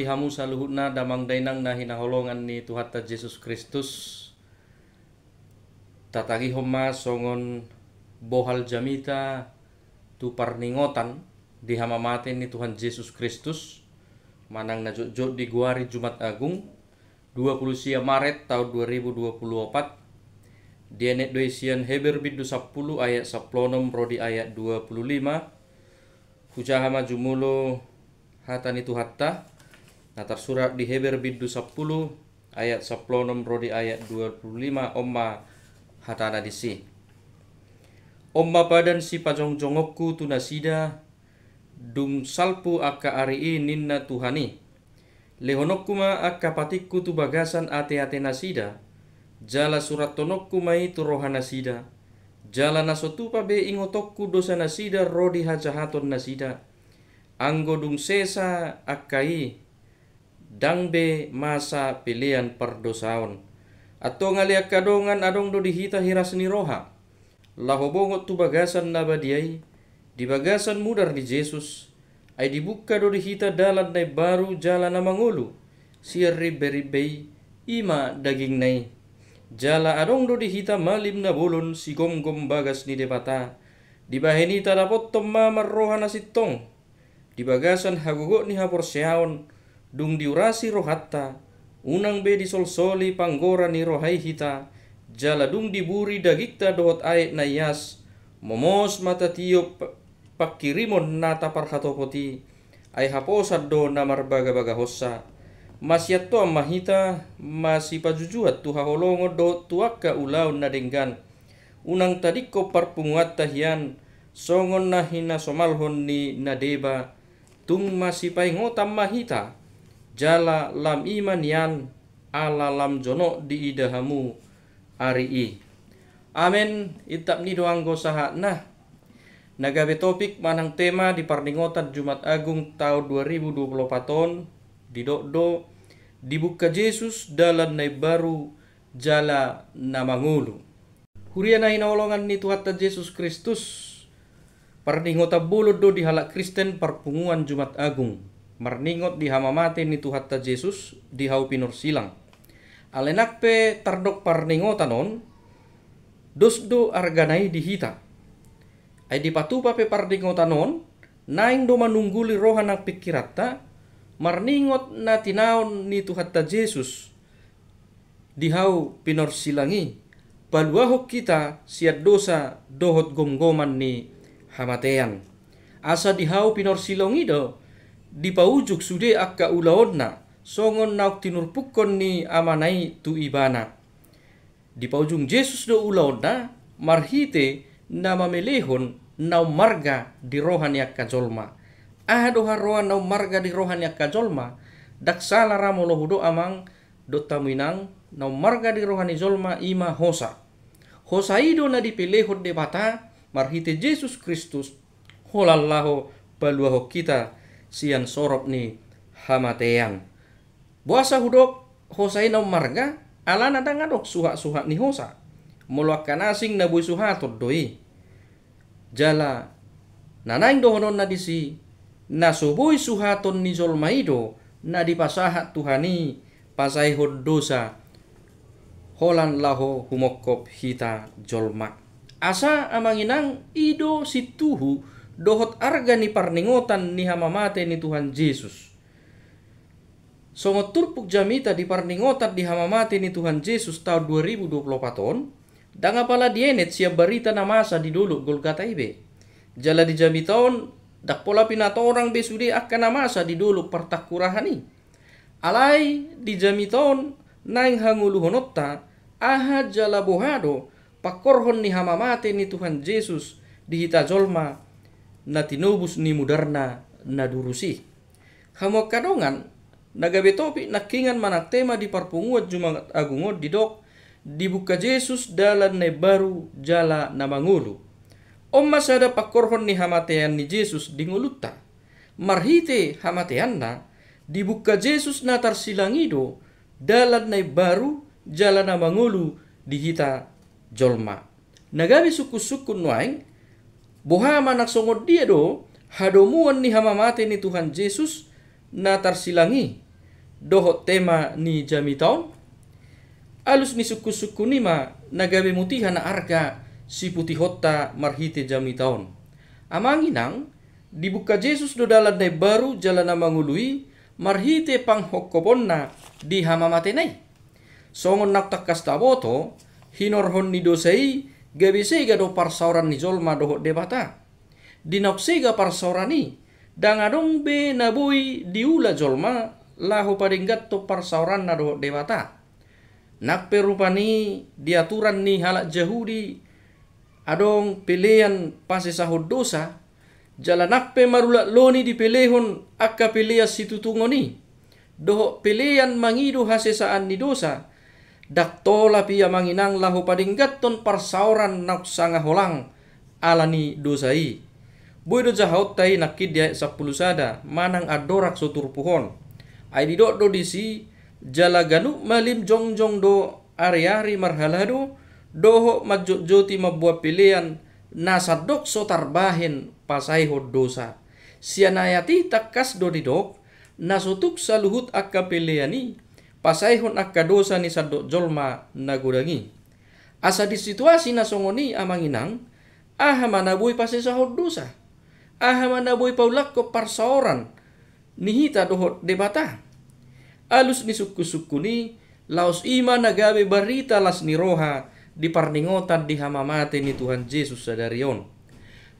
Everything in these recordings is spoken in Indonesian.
hamu saluhutna damang dainang na hinaholongan ni Tuhata Jesus Kristus tatagi homa songon bohal jamita tu parningotan di hamamate ni Tuhan Jesus Kristus manang jod di guari Jumat Agung 20 sia Maret tahun 2024 Dianet doisian Heber bidu 10 ayat 10 rodi ayat 25 Hujahama jumulo hatani tu hatta Nah tersurat di Heber bidu 10 ayat 10 di ayat 25 omma hatana disi. Omma badan si pajongjongokku jongokku tunasida dum salpu aka ari ninna tuhani. Lehonokku ma aka patikku tu bagasan ate-ate nasida. Jala surat tonokku mai tu rohana sida. Jala nasotu pabe ingotokku dosa nasida rodi hajahaton nasida. Anggo dum sesa akai dangbe masa pilihan perdosaon. Atau ngaliak kadongan adong do dihita hiras ni roha. Lahobongot tu bagasan nabadiai, di bagasan mudar di Yesus ai dibuka do dihita dalan nai baru jalan amangulu, siar ribe ima daging nai. Jala adong do dihita malim na bulun si gom-gom bagas ni depata, di baheni tadapot tomma marroha na sitong, di bagasan hagugo ni hapor seaon, dung diurasi rohatta unang be di solsoli panggora ni rohai hita jala dung diburi dagikta dohot aik na yas momos mata pakirimon pakirimon nata parhatopoti ay haposad do na marbaga-baga hossa masyat to mahita masi pajujuat tuha holongo do tuakka ulau na denggan unang ko parpunguat tahian songon na hina somalhon ni nadeba tung masih ngotam mahita jala lam imanian ala lam jono di idahamu ari i amin itap ni doang go saha nah nagabe topik manang tema di parningotan Jumat Agung tahun 2024 ton di dokdo dibuka Yesus dalam nai baru jala namangulu huriana hinaolongan ni Tuhan Yesus Kristus Parningota bulod do di halak Kristen perpunguan Jumat Agung Merningot di mate ni Ta Jesus di hau pinor silang. Alenak pe tardok parningotan dos dosdo arganai dihita. Ay di patupa pe parningotan naing do nungguli rohan ang pikirata, merningot na tinaon ni Ta Jesus di hau pinor silangi. baluahok kita siat dosa dohot gomgoman ni hamatean. Asa dihau pinor silong do. Di paujuk sude akka ulaonna songon nauk tinur pukkon ni amanai tu ibana Di paujung Yesus do ulaonna marhite nama melehon nau marga di rohani zolma. jolma adoha roa nau marga di rohani akka jolma daksala ramolohu do amang do taminang nau marga di rohani jolma ima hosa hosa ido na dipelehon de bata marhite Yesus Kristus holallaho baluaho kita sian sorop ni hamateang. Buasa hudok hosai na marga alana dangadok suha-suha ni hosa. Mulakan asing na bui suha doi. Jala nanaing dohonon na disi na subui suhaton ni zolmaido na dipasahat Tuhani pasai hod holan laho humokop hita jolmak. Asa amanginang ido situhu dohot arga ni parningotan ni hamamate ni Tuhan Yesus. Songo turpuk jamita di parningotan di hamamate ni Tuhan Jesus tahun 2024 ton, dan apalah dienet siap berita namasa di dulu Golgata ibe. Jala di jamiton, dak pola pinata orang besudi akan namasa di dulu pertakurahani. Alai di jamiton, naing hangulu honotta, aha jala bohado, pakorhon ni hamamate ni Tuhan Jesus di hita jolma na tinubus ni mudarna na durusi. Hamo kadongan nagabetopi nakingan mana tema di parpunguat jumat agungod didok dibuka Yesus dalam ne baru jala namangulu. Om sada pakorhon ni hamatean ni di ngulutta. Marhite na, dibuka Yesus na tarsilangido dalam ne baru jala namangulu dihita jolma. Nagabi suku-suku nuaing bohama nak songod dia do hadomuan ni hamamate ni Tuhan Yesus na tarsilangi dohot tema ni jamitaon alus ni suku-suku ni ma nagabe mutiha na arga si putih hota marhite jamitaon amanginang dibuka Yesus do dalan nai baru jalan mangului marhite na di hamamate nai songon nak takas taboto hinorhon ni dosei ga do parsauran ni jolma doho debata. Dinoksega ni, Dangadong be nabui diula jolma laho paringgat to parsauran na doho debata. Nak perupani diaturan ni halak jahudi adong pilihan sahod dosa nak pe marula loni di pelehon akka pilihan situtungo ni doho pilihan mangidu hasesaan ni dosa dakto pia manginang lahu gatun parsauran nak sanga holang alani dosai buido jahaut tai dia sepuluh sada manang adorak sotur puhon ai dok do disi jalaganu malim jongjong do ari-ari marhalado doho joti mabuah pilihan nasadok sotar bahin pasai hod dosa sianayati takas do didok nasutuk saluhut akka pasaihun akadosa ni sadok jolma nagudangi. Asa di situasi nasongoni amanginang, aha manabui pasai sahod dosa. Aha manabui paulak ko parsaoran, nihita dohot debata. Alus ni suku-suku ni, laos ima nagabe barita las ni roha, parningotan di hamamate ni Tuhan Yesus sadarion.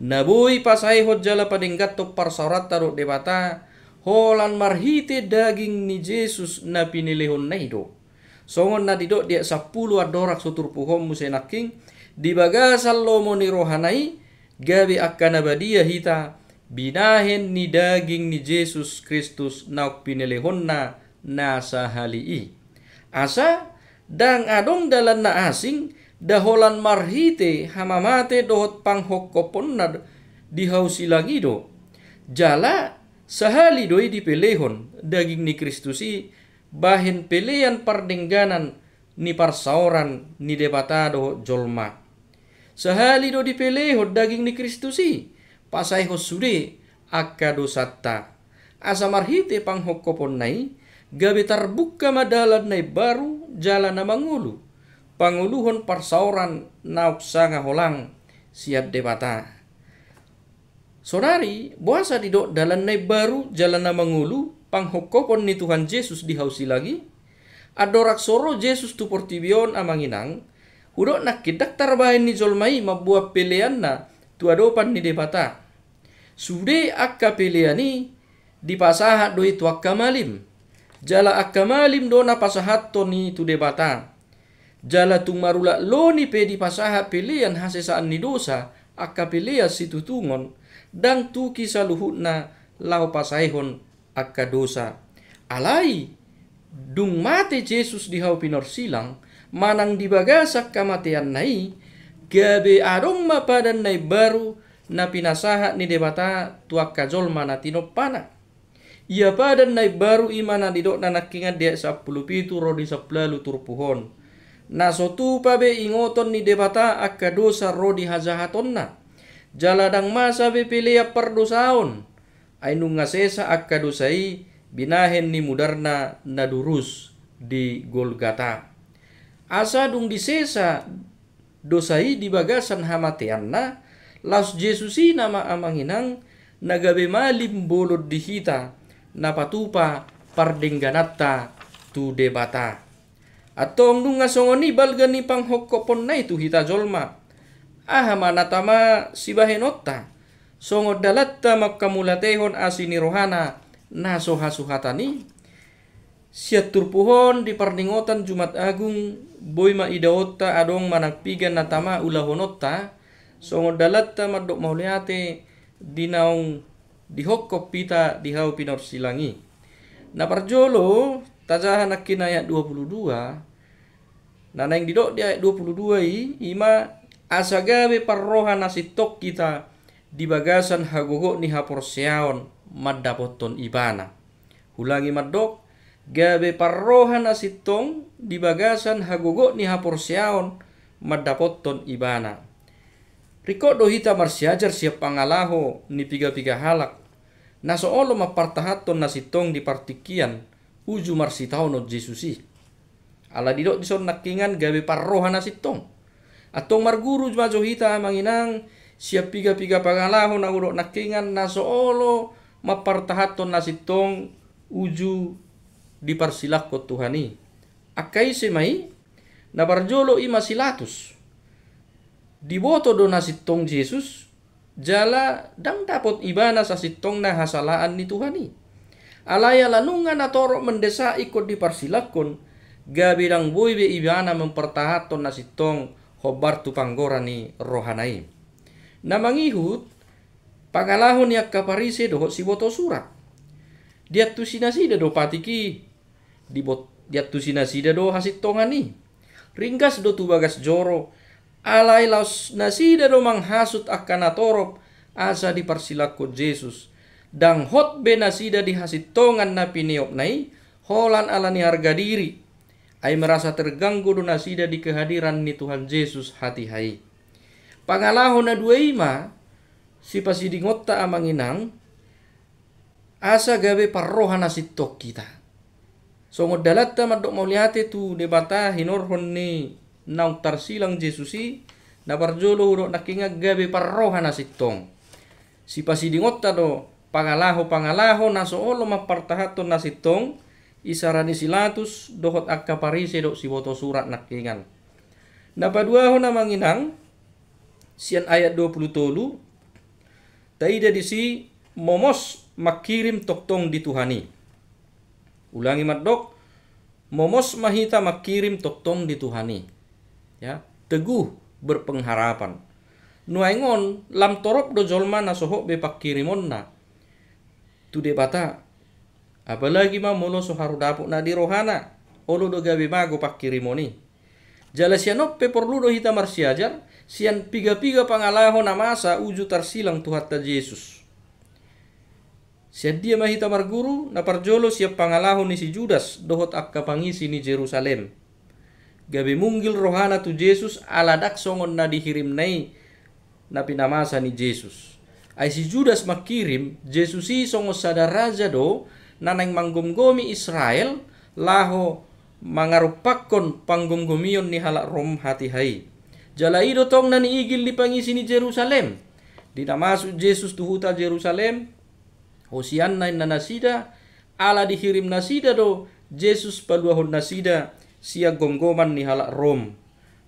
Nabui pasai hot jala padinggat to parsaorat taruk debata, holan marhite daging ni Jesus na pinilihon na hido. Songon na dido dia sapulu adorak sutur puhom di bagasal lomo ni rohanai gabi akan abadia hita binahen ni daging ni Jesus Kristus na pinilihon na nasa halii. Asa dang adong dalan na asing daholan marhite hamamate dohot panghokopon na ido. Jala Sehalidoi doi di daging ni Kristusi bahin pelean perdengganan ni parsauran ni debatado jolma. Sehali do di daging ni Kristusi pasai hosude akado satta. pang panghokopon nai gabe tarbuka madalan nai baru jalan na mangulu. Panguluhon parsauran nauk sanga holang siap debata. Sorari, buasa di dalam nai baru jalan ngulu, panghokopon ni Tuhan Yesus dihausi lagi. Adorak soro Yesus tu portibion amanginang. Udok nak kedak tarbain ni jolmai mabuah pelean na tu adopan ni debata. Sude akka pelean ni dipasahat pasahat doi tu malim. Jala akka malim na pasahat to ni tu debata. Jala tung marula lo ni pe di pasahat pilihan hasesaan ni dosa akka pelean situ tungon dan tu kisah luhutna lau pasaihon akka dosa alai dung mate Jesus dihau pinor silang manang dibagasak kamatian nai gabe adong mapadan nai baru na pinasaha ni debata tuak kajol mana tinopana ia padan nai baru imana didok nanak kingat dia sapuluh pitu rodi saplalu turpuhon na sotu pabe ingoton ni debata akka dosa rodi na jaladang masa perdu perdusaun ainu ngasesa akadusai binahen ni mudarna nadurus di Golgata asadung disesa dosai di bagasan hamatianna las Jesusi nama amanginang nagabe malim di dihita napatupa pardengganatta tu debata atong nunga songoni balgani panghokopon na itu hita jolma ahama natama sibahenotta songo dalatta makkamulatehon asini rohana nasoha suhatani siatur pohon di perningotan Jumat Agung boy ma idaotta adong manak pigan natama ulahonotta songo dalatta madok mauliate dinaung dihokop pita dihau pinor silangi na parjolo tajaha akin ayat 22 Nah, yang didok di ayat 22 i, ima gabe parroha nasitok kita di bagasan hagogo ni seon madapoton ibana Hulangi madok gabe parroha nasitong di bagasan hagogo ni seon madapoton ibana Riko dohita marsiajar siap pangalaho ni piga-piga halak. Nasoolo mapartahaton nasitong di partikian uju marsitao Jesusi. Ala didok dison nakingan gabe parroha nasitong atong marguru majo hita manginang siap piga-piga pagalaho na uro nakingan na soolo mapartahaton na sitong uju diparsilak ko Tuhani. Akai semai na barjolo ima silatus. Diboto do na sitong Jesus jala dang dapat iba na sa sitong nahasalaan ni Tuhani. Alaya lanungan na toro mendesa ikot diparsilakon gabirang lang buibe iba na mempertahaton na sitong hobar tu panggorani rohanai. Namang ihut, pangalahon yakka Parise doho si boto surat. Dia tu sinasida do patiki di bot dia tu sinasida do hasit ni. Ringkas do tu bagas joro alai laus nasida do manghasut akana torop, asa diparsilakko Jesus. Dang hot benasida di hasit tongan na piniop nai holan alani harga diri Ai merasa terganggu sida di kehadiran ni Tuhan Yesus hati hai. na dua ima, si amang amanginang, asa gawe parrohana tok kita. So ta madok lihat itu debata hinorhon ni naung tarsilang Na parjolo urok nakinga gawe parrohana sitong. Si pasidingota do pangalaho pangalaho na naso olo si tong, isarani silatus dohot akka parise si siwoto surat nak kengan. Napa dua hona manginang sian ayat 20 tolu tai di si momos makirim toktong dituhani. Ulangi mat dok momos mahita makirim toktong dituhani. Ya, teguh berpengharapan. Nuaingon lam torop do jolma sohok bepak na. Tu bata apalagi ma mono so haru dapuk na di rohana olo do gabe mago kirimoni. jala sian oppe perlu do hita marsiajar sian piga-piga pangalaho na masa uju tarsilang tuhat ta Yesus sian dia mahita marguru na parjolo siap pangalaho ni si Judas dohot akka pangisi ni Jerusalem Gabi munggil rohana tu Yesus aladak songon na dihirim nai na pinamasa ni Yesus ai si Judas makirim Yesus si songo sadar raja do nanang manggumgumi Israel laho mangarupakon panggumgumion ni halak rom hati hai. Jalai dotong nan igil di ni Jerusalem. Di masuk Yesus tuhuta Jerusalem. Hosian nain nanasida. Ala dihirim nasida do. Yesus paduahon nasida. Sia gomgoman ni halak rom.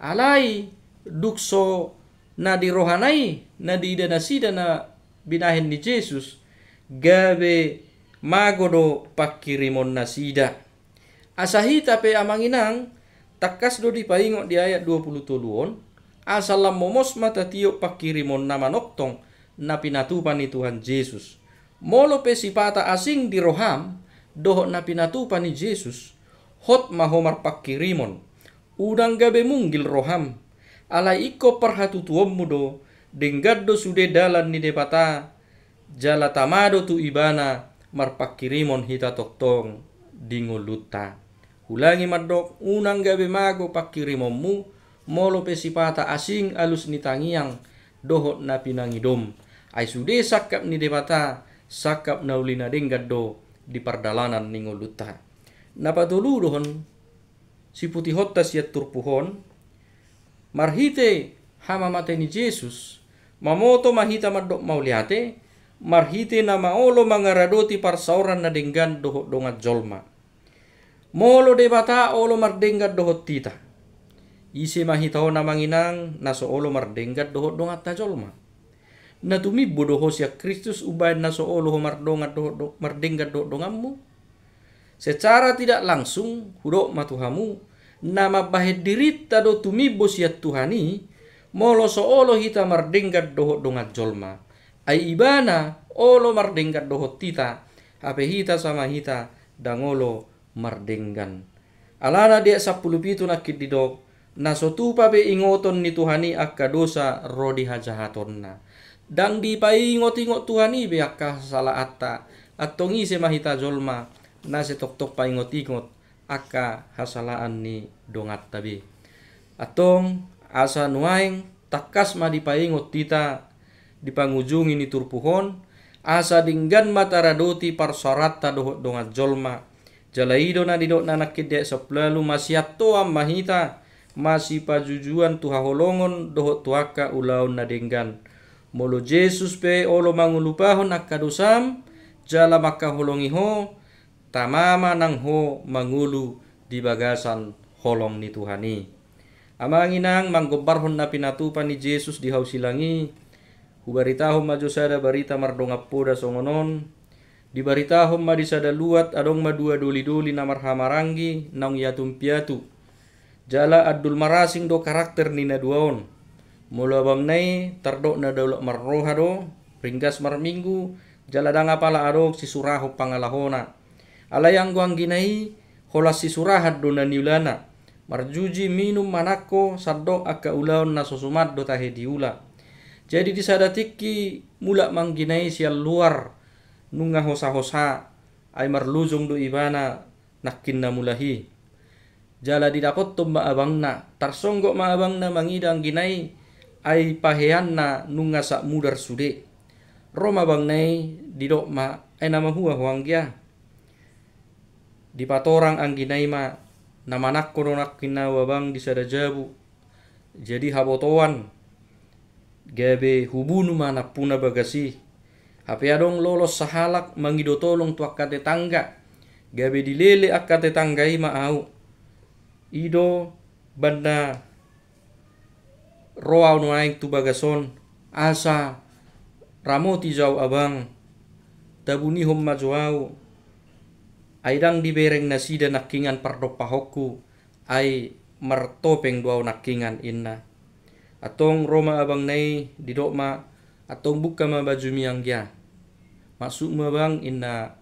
Alai dukso na di rohanai na di nasida na binahin ni Yesus. Gawe magodo pakirimon nasida. asahi tapi amanginang takas do dipaingok di ayat 20 tuluon asalam momos mata tiok pakirimon nama noktong na pinatupan ni Tuhan Yesus. Molo pe sipata asing di roham dohok na pinatupan ni Yesus hot mahomar pakirimon. Udang gabe munggil roham alai iko parhatutuom mudo denggado sude dalan ni depata jala tamado tu ibana marpakiri mon hita toktong dinguluta hulangi madok unang gabe mago pakiri mu molo pesipata asing alus nitangiang dohot na pinangidom ay sude sakap ni debata sakap naulina denggado di pardalanan ninguluta napatulu dohon si putih hotas ya turpuhon marhite hama mate ni Jesus mamoto mahita madok mauliate nama na maolo radoti parsauran na dinggan doho dongat jolma. Molo debata bata olo mardenggat doho tita. Isi mahitaho na manginang naso olo mardenggat doho dongat na jolma. Natumi bodoho siya Kristus ubayan naso olo mardongat doho do, mardenggat doho dongamu. Secara tidak langsung hudok matuhamu nama bahet dirita do tumibo siya Tuhani molo so olo hita mardenggat doho dongat jolma ai ibana olo mardenggan dohot tita ape hita sama hita dangolo mardenggan alana dia sapulupi pitu nakit didok na sotupa be ingoton ni tuhani akka dosa rodi hajahatonna dang di pai ingot-ingot tuhani be akka salah atta atong ise mahita jolma na se tok-tok pai ingot-ingot akka hasalaan ni dongat tabi atong asa nuaing takas ma di tita di pangujung ini turpuhon asa dinggan matara doti parsorata doh dongat jolma jalaido na didok nanak kidek seplalu masih toam mahita masih pajujuan tuha holongon doh tuaka ulaun na dinggan molo Yesus pe olo mangulupahon akadusam jala maka holongiho tamama nang ho mangulu di bagasan holong ni Tuhani. Amanginang manggobarhon na pinatupan ni Jesus di hausilangi Hubaritahum sada barita apoda songonon. Dibaritahum sada luat adong madua doli duli namar hamarangi naung yatum piatu. Jala adul marasing do karakter nina duaon. Mula bang nai tardok na daulak marroha do. Ringgas mar minggu jala danga pala adok si suraho pangalahona. yang guang ginai holas si surahat do na niulana. Marjuji minum manako sadok akka ulaon na sosumat do tahe diula jadi di disadatiki mula mangginai sial luar nunga hosa-hosa ay marluzung do ibana nakkinna mulahi. Jala didakot abangna tarsonggo ma abangna mangidang ginai ay paheanna nunga sak mudar sude. Roma bangnai didok ma ay nama hua huanggia. Di patorang angginai ma nama nak kononak kina wabang di jabu. Jadi habotowan gabe hubunu mana puna bagasi hape adong lolos sahalak mangido tolong tuak kate tangga gabe dilele akka tangga ima au ido banda roa no aing tu bagason asa ramo ti jau abang tabuni hom homma jau aidang dibereng nasida nakingan pardo pahoku ai martopeng duau nakingan inna atong roma abang nai didok ma atong buka ma baju miang gya maksud ma bang inna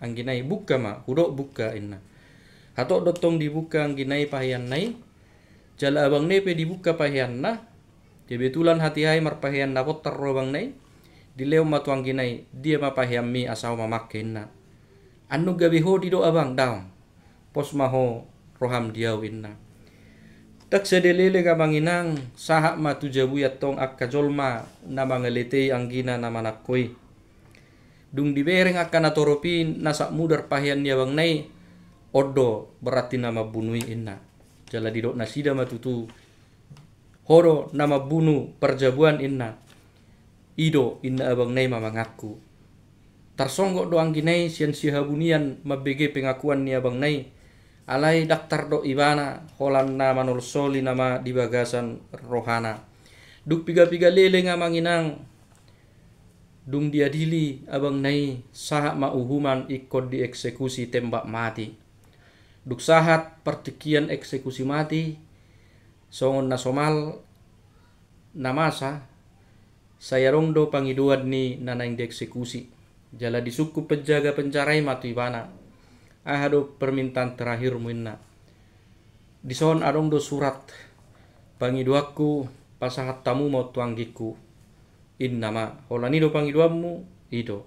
angginai buka ma hudok buka inna hatok dotong dibuka angginai pahian nai jala abang nai pe dibuka pahian na kebetulan hati hai mar pahian na potter robang nai di leo tuang ginai dia ma pahian mi asau makke inna anu gabiho dok abang daun pos maho roham diau inna tak sedelele ka manginang saha jabu yatong jolma na mangaletei anggina na koi. dung dibereng akan na nasak mudar pahian ni bang nai oddo berarti nama bunui inna jala didok nasida matutu horo nama bunu perjabuan inna ido inna abang nai mamangaku Tersonggok doang ginai sian sihabunian mabege pengakuan ni abang nai alai daktar do ibana holan na manol soli nama di bagasan rohana duk piga-piga lele nga manginang dung dili abang nai sahat ma mauhuman ikut dieksekusi tembak mati duk sahat pertikian eksekusi mati songon Nasomal, somal namasa saya rondo pangiduad ni nanang dieksekusi jala disuku penjaga pencarai matu ibana Ahadu permintaan terakhir di sohon adong do surat pangiduaku pasahat tamu mau tuanggiku in nama holani do pangiduamu ido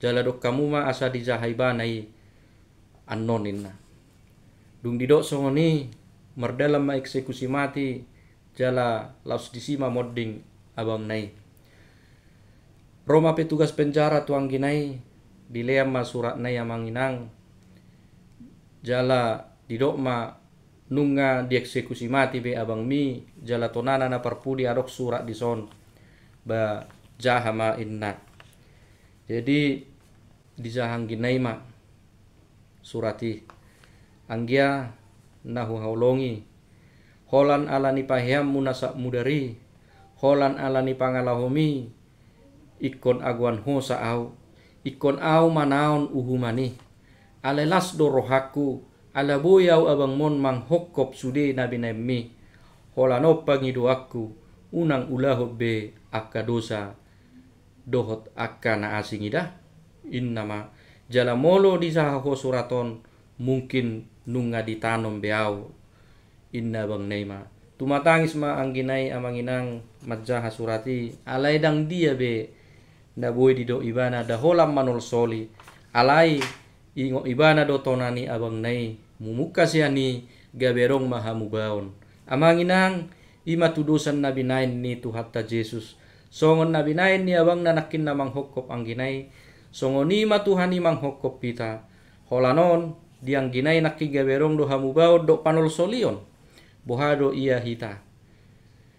do kamu ma asa dijahaibanai annon anoninna. dung didok sohoni merdalam ma eksekusi mati jala laus sima modding abang nai Roma petugas penjara tuang ginai dilema surat nai amanginang jala didokma nunga dieksekusi mati be abang mi jala tonana na parpudi adok surat son ba jahama innat jadi dijahang ginaima surati anggia nahu haulongi holan ala ni pahiam munasak mudari holan ala ni pangalahomi ikon aguan hosa au ikon au manaon uhumani ala lasdo rohaku ala boyau abang mon mang hokop sude nabi nemi nopang ido aku unang ulah be akka dosa dohot akka na in innama jala molo di sahaho suraton mungkin nunga ditanom beau inna bang neima tumatangis ma angginai amanginang majaha surati alai dang dia be na boy di do ibana da holam manol soli alai ingo ibana do tonani abang nai mumuka siani gaberong maha mubaon amanginang imatudusan nabi nain ni tuhatta Jesus songon nabi nain ni abang nanakin namang hokop ang ginai songon ni matuhani mang hokop pita holanon diang ginai naki gaberong do hamubao do panol solion bohado ia hita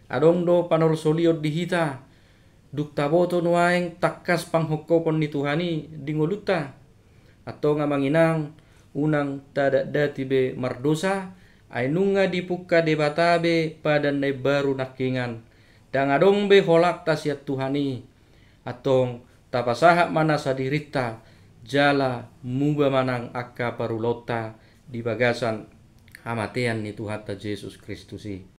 adong do panol solion di hita dukta taboto nuaeng takas panghokopon ni tuhani dingoluta atau nga manginang unang tada datibe mardosa ay nunga dipuka debatabe padan na baru nakingan adong be holak tasiat Tuhani atong tapasahak mana sadirita jala muba manang akka parulota di bagasan amatean ni Tuhata Yesus Kristusi